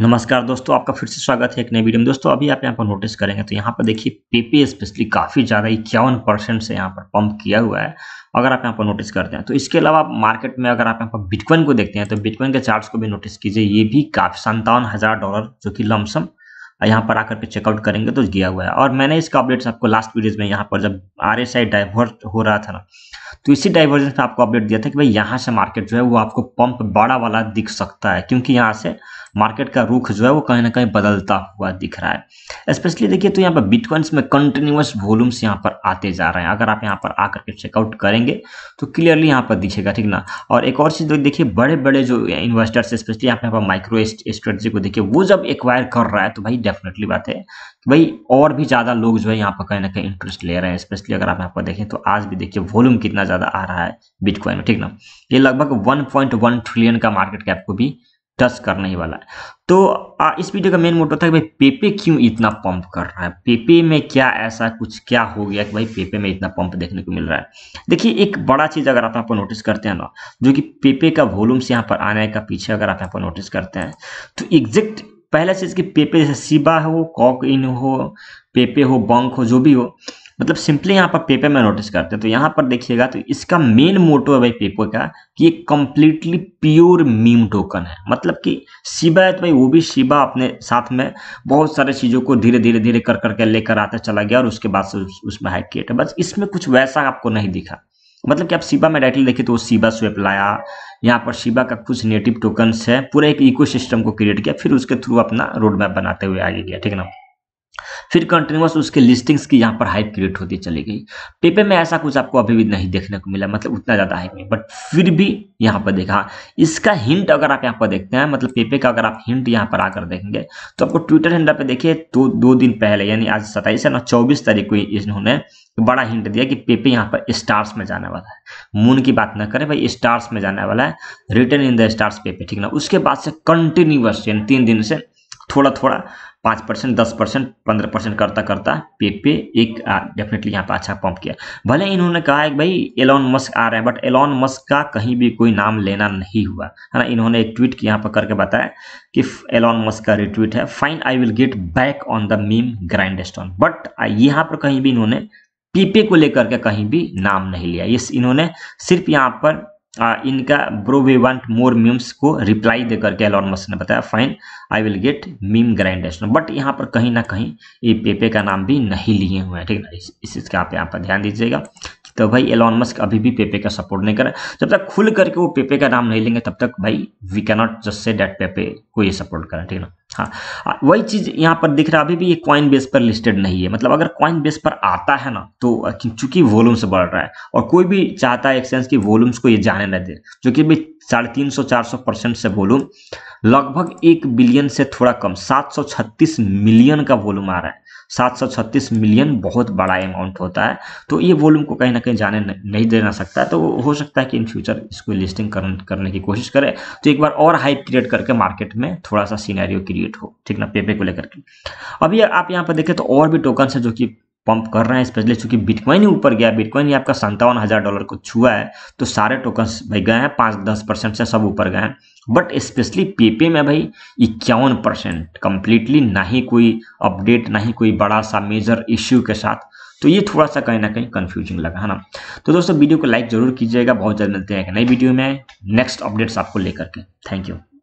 नमस्कार दोस्तों आपका फिर से स्वागत है एक नए वीडियो में दोस्तों अभी आप यहाँ पर नोटिस करेंगे तो यहाँ पर देखिए पीपी स्पेशली काफ़ी ज़्यादा इक्यावन परसेंट से यहाँ पर पंप किया हुआ है अगर आप यहाँ पर नोटिस करते हैं तो इसके अलावा मार्केट में अगर आप यहाँ पर बिटकॉइन को देखते हैं तो बिटकॉइन के चार्ज को भी नोटिस कीजिए ये भी काफ़ी संतावन हज़ार डॉलर जो कि लमसम यहाँ पर आकर के चेकआउट करेंगे तो गया हुआ है और मैंने इसका अपडेट्स आपको लास्ट वीडियोज में यहाँ पर जब आर एस आई हो रहा था ना तो इसी डाइवर्जन में आपको अपडेट दिया था कि भाई यहाँ से मार्केट जो है वो आपको पंप बड़ा वाला दिख सकता है क्योंकि यहाँ से मार्केट का रुख जो है वो कहीं ना कहीं बदलता हुआ दिख रहा है स्पेशली देखिए तो यहाँ पर बिटकॉइंस में कंटिन्यूस वॉल्यूम्स यहाँ पर आते जा रहे हैं अगर आप यहाँ पर आकर के चेकआउट करेंगे तो क्लियरली यहाँ पर दिखेगा ठीक ना और एक और चीज़ देखिए बड़े बड़े जो इन्वेस्टर्स स्पेशली यहाँ पर माइक्रो स्ट्रेटजी को देखिए वो जब एक्वायर कर रहा है तो भाई डेफिनेटली बात है तो भाई और भी ज़्यादा लोग जो है यहाँ पर कहीं ना कहीं इंटरेस्ट ले रहे हैं स्पेशली अगर आप यहाँ पर देखें तो आज भी देखिए वॉल्यूम कितना ज़्यादा आ रहा है बिटकॉइन में ठीक ना ये लगभग 1.1 ट्रिलियन का मार्केट कैप को भी टच करने ही वाला है तो आ, इस वीडियो का मेन मोटो था कि भाई पेपे क्यों इतना पंप कर रहा है पेपे में क्या ऐसा कुछ क्या हो गया कि भाई पेपे में इतना पंप देखने को मिल रहा है देखिए एक बड़ा चीज़ अगर आप यहाँ पर नोटिस करते हैं ना जो कि पेपे का वॉल्यूम से यहाँ पर आने का पीछे अगर आप यहाँ पर नोटिस करते हैं तो एग्जैक्ट पहला चीज़ कि पेपे जैसे सिबा हो कॉक इन हो पेपे हो बंक हो जो भी हो मतलब सिंपली यहाँ पर पेपर में नोटिस करते हैं तो यहाँ पर देखिएगा तो इसका मेन मोटो है भाई पेपर का कि ये कम्प्लीटली प्योर मीम टोकन है मतलब कि शिबा है तो भाई वो भी शिबा अपने साथ में बहुत सारे चीज़ों को धीरे धीरे धीरे कर करके लेकर आता चला गया और उसके बाद से उस, उसमें हैक किया बस इसमें कुछ वैसा आपको नहीं दिखा मतलब कि आप शिबा में डायरेक्टली देखिए तो वो शिबा स्वेप लाया यहाँ पर शिबा का कुछ नेटिव टोकन्स है पूरा एक इकोसिस्टम को क्रिएट किया फिर उसके थ्रू अपना रोड मैप बनाते हुए आगे गया ठीक है ना फिर कंटिन्यूस उसके लिस्टिंग्स की यहाँ पर हाइप क्रिएट होती चली गई पेपर में ऐसा कुछ आपको अभी भी नहीं देखने को मिला मतलब उतना ज़्यादा हाइप नहीं बट फिर भी यहाँ पर देखा इसका हिंट अगर आप यहाँ पर देखते हैं मतलब पेपे का अगर आप हिंट यहाँ पर आकर देखेंगे तो आपको ट्विटर हैंडल पर देखिए तो दो दिन पहले यानी आज सत्ताईस है ना चौबीस तारीख को इन्होंने बड़ा हिंट दिया कि पेपे यहाँ पर स्टार्स में जाने वाला है मून की बात ना करें भाई स्टार्स में जाने वाला है return in the stars Pepe ठीक ना उसके बाद से कंटिन्यूस तीन दिन से थोड़ा थोड़ा पाँच परसेंट दस परसेंट पंद्रह परसेंट करता करता पे पे एक डेफिनेटली यहाँ पर अच्छा पंप किया भले इन्होंने कहा है भाई एलॉन मस्क आ रहे हैं बट एलॉन मस्क का कहीं भी कोई नाम लेना नहीं हुआ है ना इन्होंने एक ट्वीट यहाँ पर करके बताया कि एलॉन मस्क का रिट्वीट है fine I will get back on the meme grindstone but यहाँ पर कहीं भी इन्होंने पीपे को लेकर के कहीं भी नाम नहीं लिया ये इन्होंने सिर्फ यहाँ पर इनका bro we want more memes को रिप्लाई दे करके एलॉन मस्क ने बताया fine I will get meme grindation but यहाँ पर कहीं ना कहीं ये पेपे का नाम भी नहीं लिए हुए हैं ठीक ना इस चीज़ का आप यहाँ पर ध्यान दीजिएगा तो भाई एलॉन मस्क अभी भी पेपे का सपोर्ट नहीं कर रहा जब तक खुल करके वो पेपे का नाम नहीं लेंगे तब तक भाई we cannot just say that Pepe को ये सपोर्ट करें ठीक है ना हाँ वही चीज यहाँ पर दिख रहा अभी भी ये क्वाइन बेस पर लिस्टेड नहीं है मतलब अगर क्वाइन बेस पर आता है ना तो चूंकि वॉल्यूम्स बढ़ रहा है और कोई भी चाहता है एक्सचेंज की वॉल्यूम्स को ये जाने न दे जो कि भी साढ़े तीन सौ चार सौ परसेंट से वॉल्यूम लगभग एक बिलियन से थोड़ा कम सात सौ छत्तीस मिलियन का वॉल्यूम आ रहा है सात सौ छत्तीस मिलियन बहुत बड़ा अमाउंट होता है तो ये वॉल्यूम को कहीं ना कहीं जाने नहीं देना सकता है तो हो सकता है कि इन फ्यूचर इसको लिस्टिंग करने की कोशिश करें तो एक बार और हाइप क्रिएट करके मार्केट में थोड़ा सा सीनैरियो क्रिएट क्रिएट हो ठीक ना पेपे को लेकर के अभी आप यहाँ पर देखें तो और भी टोकन है जो कि पंप कर रहे हैं स्पेशली चूंकि बिटकॉइन ही ऊपर गया बिटकॉइन ही आपका संतावन हज़ार डॉलर को छुआ है तो सारे टोकन भाई गए हैं पाँच दस परसेंट से सब ऊपर गए हैं बट स्पेशली पेपे में भाई इक्यावन परसेंट कंप्लीटली ना ही कोई अपडेट ना ही कोई बड़ा सा मेजर इश्यू के साथ तो ये थोड़ा सा कहीं ना कहीं कंफ्यूजिंग लगा है ना तो दोस्तों वीडियो को लाइक जरूर कीजिएगा बहुत जल्द मिलते हैं एक नई वीडियो में नेक्स्ट अपडेट्स आपको लेकर के थैंक यू